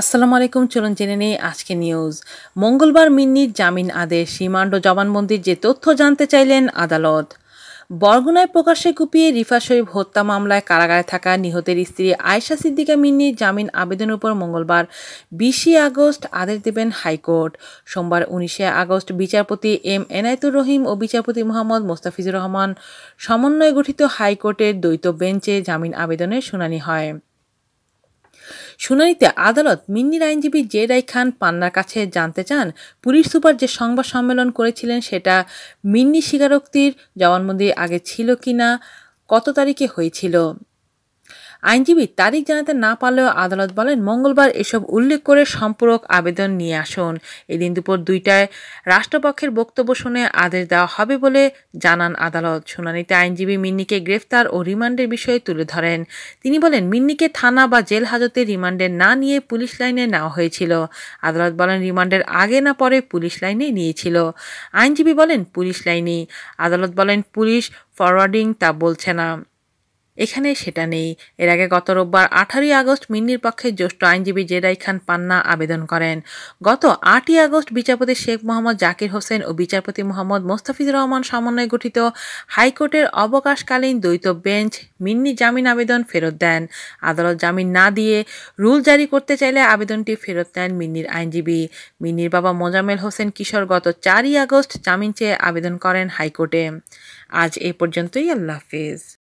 আসসালামু আলাইকুম চলুন জেনে নেই আজকে নিউজ মঙ্গলবার মিন্নির জামিন আদেশ রিমান্ড জবানবন্দির যে তথ্য জানতে চাইলেন আদালত বরগুনায় প্রকাশ্যে কুপিয়ে রিফা শরীফ হত্যা মামলায় কারাগারে থাকা নিহতের স্ত্রী আয়েশা সিদ্দিকা মিন্নির জামিন আবেদনের উপর মঙ্গলবার বিশে আগস্ট আদেশ দেবেন হাইকোর্ট সোমবার উনিশে আগস্ট বিচারপতি এম এনায়তুর রহিম ও বিচারপতি মোহাম্মদ মোস্তাফিজুর রহমান সমন্বয়ে গঠিত হাইকোর্টের দ্বৈত বেঞ্চে জামিন আবেদনের শুনানি হয় শুনানিতে আদালত মিন্নির আইনজীবী জে রাই খান পান্নার কাছে জানতে চান পুলিশ সুপার যে সংবাদ সম্মেলন করেছিলেন সেটা মিন্নি স্বীকারোক্তির জবানবন্দির আগে ছিল কি না কত তারিখে হয়েছিল আইনজীবী তারিখ জানাতে না পারলেও আদালত বলেন মঙ্গলবার এসব উল্লেখ করে সম্পূরক আবেদন নিয়ে আসুন এদিন দুপুর দুইটায় রাষ্ট্রপক্ষের বক্তব্য শুনে আদেশ দেওয়া হবে বলে জানান আদালত শুনানিতে আইনজীবী মিন্নিকে গ্রেফতার ও রিমান্ডের বিষয়ে তুলে ধরেন তিনি বলেন মিন্নিকে থানা বা জেল হাজতে রিমান্ডে না নিয়ে পুলিশ লাইনে নেওয়া হয়েছিল আদালত বলেন রিমান্ডের আগে না পরে পুলিশ লাইনে নিয়েছিল আইনজীবী বলেন পুলিশ লাইনে আদালত বলেন পুলিশ ফরওয়ার্ডিং তা বলছে না এখানে সেটা নেই এর আগে গত রোববার আঠারোই আগস্ট মিন্নির পক্ষে জ্যেষ্ঠ আইনজীবী জেরাই খান পান্না আবেদন করেন গত আটই আগস্ট বিচারপতি শেখ মোহাম্মদ জাকির হোসেন ও বিচারপতি মোহাম্মদ মোস্তাফিজুর রহমান সমন্বয়ে গঠিত হাইকোর্টের অবকাশকালীন দ্বৈত বেঞ্চ মিন্নি জামিন আবেদন ফেরত দেন আদালত জামিন না দিয়ে রুল জারি করতে চাইলে আবেদনটি ফেরত নেন মিন্নির আইনজীবী মিন্নির বাবা মোজামেল হোসেন কিশোর গত চারই আগস্ট জামিন চেয়ে আবেদন করেন হাইকোর্টে আজ এ পর্যন্তই আল্লাহ হাফিজ